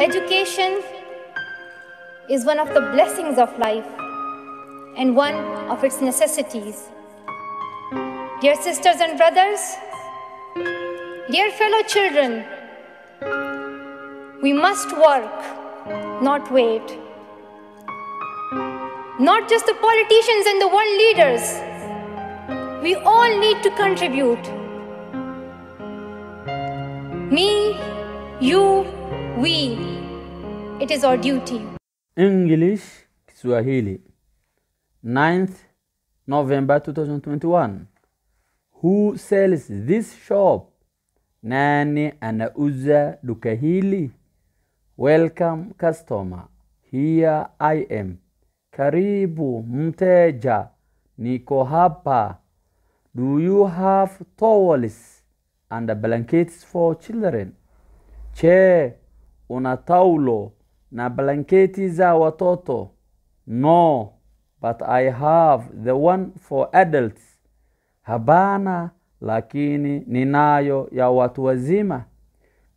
Education is one of the blessings of life and one of its necessities. Dear sisters and brothers, dear fellow children, we must work, not wait. Not just the politicians and the world leaders. We all need to contribute. Me, you, We, it is our duty. English Kiswahili 9th November 2021 Who sells this shop? Nani anauza duka hili? Welcome customer. Here I am. Karibu mteja. Niko hapa. Do you have towels and blankets for children? Che, kuna taulo na blanketi za watoto? No, but I have the one for adults. Habana, lakini ninayo ya watu wazima.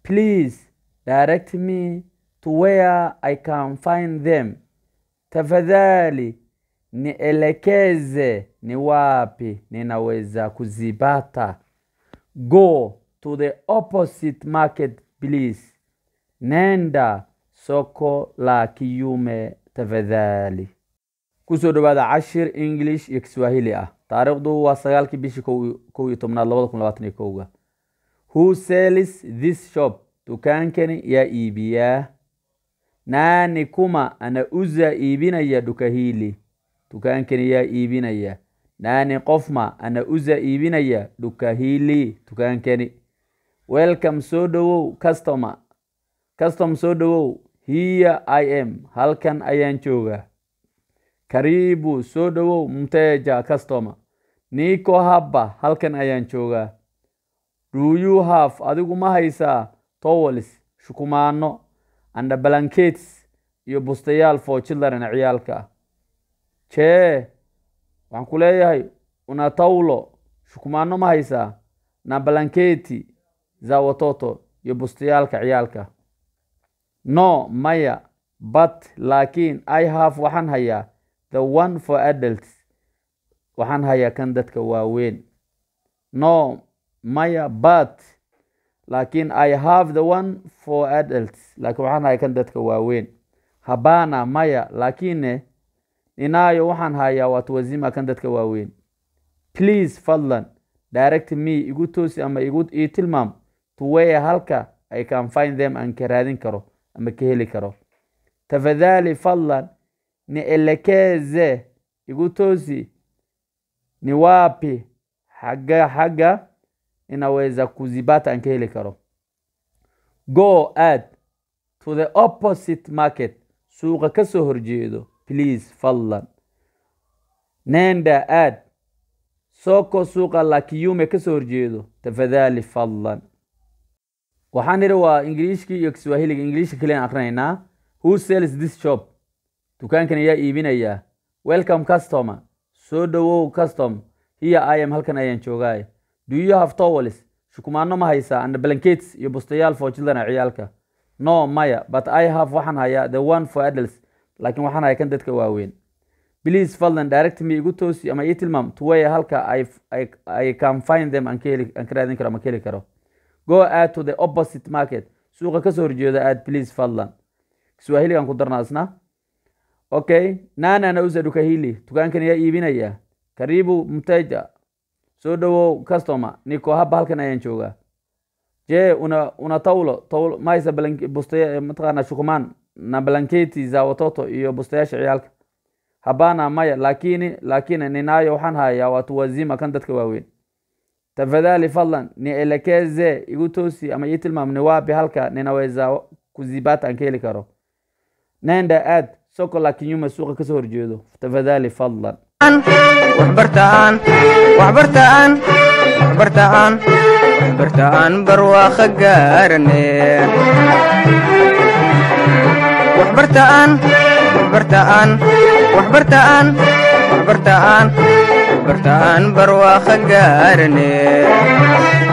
Please direct me to where I can find them. Tafadhali nielekeze ni wapi ninaweza kuzipata. Go to the opposite market please. Nenda soko la Kiyume tafadhali. kusoo dhawaada cashir english iyo kiswahili ah taariikhdu waa sagaalkii bishii kow iyo tobnaad labada kun labaatan iyo kowga who sells this shop dukaankani yaa iibiyaa naani kuma ana uza iibinaya dhukahili dukaankani yaa iibinaya naani qofma ana uza iibinaya dhukahili dukaankani welcome soo dhowow customer kastam soo dhowow hiya i m halkan ayaan joogaa kariibu soo dhowow mteja kastoma niko habba halkan ayaan joogaa ruyuhaf adigu ma haysaa towalis shukumaano andabalanketes iyo bustayaal for children ciyaalka jee waxaan ku leeyahay unatawlo shukumaano ma haysaa na balanketi za watoto iyo bustayaalka ciyaalka no maya but laakiin i have waxaan hayaa the one for adults waxaan hayaa kan dadka waaweyn no maya but laakiin i have the one for adults laakiin waxaan hayaa kan dadka waaweyn habana maya laakiine ninaayo waxaan hayaa waa waatuwazima kan dadka waaweyn please fadlan direct me igu toosi ama igu ii tilmaam to where halka i can find them aan ka raadin karo ama ka heli karo tafadhali fadlan ni nielekeze igu toosi ni wapi haga haga aan ka heli karo go aad to the opposite market suuqa ka soo horjeedo please fadlan nenda aad soko suuqa lakiyume ka soo horjeedo tafadhali fadlan waxaan idhi waa ingiliishkii iyo kiswaahiliga ingiliishka kaliyan akrinaynaa who sells this shop dukaankan ayaa iibinayaa welcome customer soo dhowow custom hiya iam halkan ayaan joogaay do you have towels shukumaanno ma haysaa and blankates iyo bustayaal for children ah, ciyaalka no maya but i have waxaan hayaa the one for adults laakiin waxaan hayaa kan dadka waaweyn please fadlan direct me igu toosi ama ii tilmaam tuwaya halka ay I, can find them aan ka raadin karo ama ka heli karo go aad to the opposite market suuqa kasoo horjeeda aad please fadlan kiswahiligan ku darnaa isna okay nana nauza dukahili dukaankan ayaa iibinaya karibu mteja soo dhowow customer niko haba halkan ayaan joogaa je una una tawlo tawlo maisa blank bustaya eh, mataqaana shukumaan na blanketi za watoto iyo bustayaasha ciyaalka habaana maya laakiini laakiin ninaayo waxaan hayaa waa tuwazima kan dadka waaweyn tafadhali fadlan elekeze igu toosi ama ii tilmaam ni wapi halka ninaweza ka heli karo nenda aad soko la kinyume suuqa kasoo horjeedo tafadhali fadlan waxbartaan waxbartaan waxbartaan waxbartaan barwaaqo gaarane waxbartaan bartaan barwaaqa gaarne